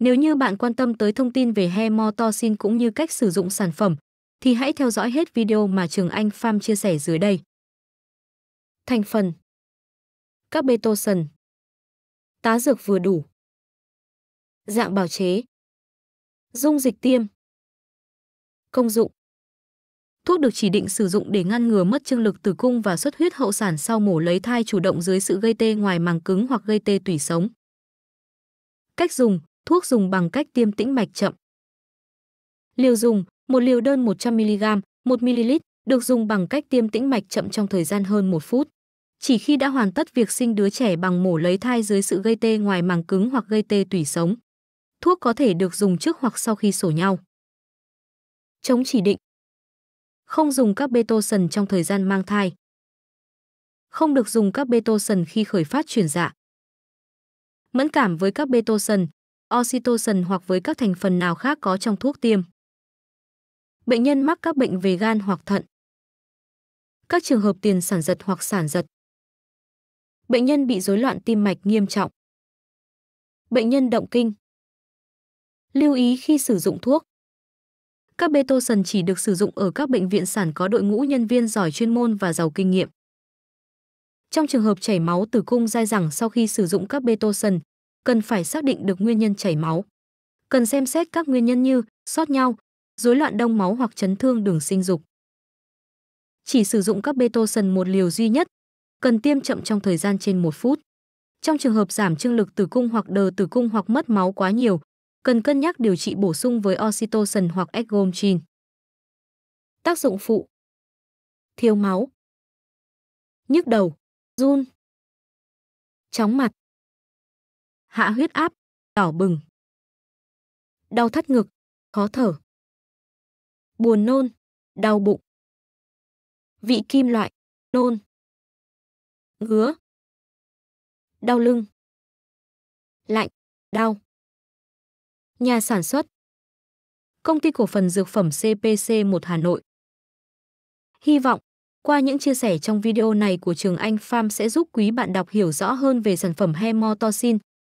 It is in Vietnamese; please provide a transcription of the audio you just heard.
Nếu như bạn quan tâm tới thông tin về he motorsin cũng như cách sử dụng sản phẩm, thì hãy theo dõi hết video mà Trường Anh Farm chia sẻ dưới đây. Thành phần Các bê Tá dược vừa đủ Dạng bào chế Dung dịch tiêm Công dụng Thuốc được chỉ định sử dụng để ngăn ngừa mất trương lực tử cung và xuất huyết hậu sản sau mổ lấy thai chủ động dưới sự gây tê ngoài màng cứng hoặc gây tê tủy sống. Cách dùng thuốc dùng bằng cách tiêm tĩnh mạch chậm. Liều dùng, một liều đơn 100mg, 1ml, được dùng bằng cách tiêm tĩnh mạch chậm trong thời gian hơn 1 phút. Chỉ khi đã hoàn tất việc sinh đứa trẻ bằng mổ lấy thai dưới sự gây tê ngoài màng cứng hoặc gây tê tủy sống. Thuốc có thể được dùng trước hoặc sau khi sổ nhau. Chống chỉ định Không dùng các betosen trong thời gian mang thai. Không được dùng các betosen khi khởi phát chuyển dạ. Mẫn cảm với các betosen, oxytocin hoặc với các thành phần nào khác có trong thuốc tiêm. Bệnh nhân mắc các bệnh về gan hoặc thận. Các trường hợp tiền sản giật hoặc sản giật. Bệnh nhân bị rối loạn tim mạch nghiêm trọng. Bệnh nhân động kinh. Lưu ý khi sử dụng thuốc. Các betoson chỉ được sử dụng ở các bệnh viện sản có đội ngũ nhân viên giỏi chuyên môn và giàu kinh nghiệm. Trong trường hợp chảy máu tử cung dai dẳng sau khi sử dụng các betoson, cần phải xác định được nguyên nhân chảy máu. Cần xem xét các nguyên nhân như sót nhau, rối loạn đông máu hoặc chấn thương đường sinh dục. Chỉ sử dụng các betosen một liều duy nhất, cần tiêm chậm trong thời gian trên 1 phút. Trong trường hợp giảm trương lực tử cung hoặc đờ tử cung hoặc mất máu quá nhiều, cần cân nhắc điều trị bổ sung với oxytocin hoặc ecgomchin. Tác dụng phụ Thiếu máu Nhức đầu, run Chóng mặt hạ huyết áp, đỏ bừng. Đau thắt ngực, khó thở. Buồn nôn, đau bụng. Vị kim loại, nôn. Ngứa. Đau lưng. Lạnh, đau. Nhà sản xuất. Công ty cổ phần dược phẩm CPC 1 Hà Nội. Hy vọng, qua những chia sẻ trong video này của Trường Anh Farm sẽ giúp quý bạn đọc hiểu rõ hơn về sản phẩm Hemotoxin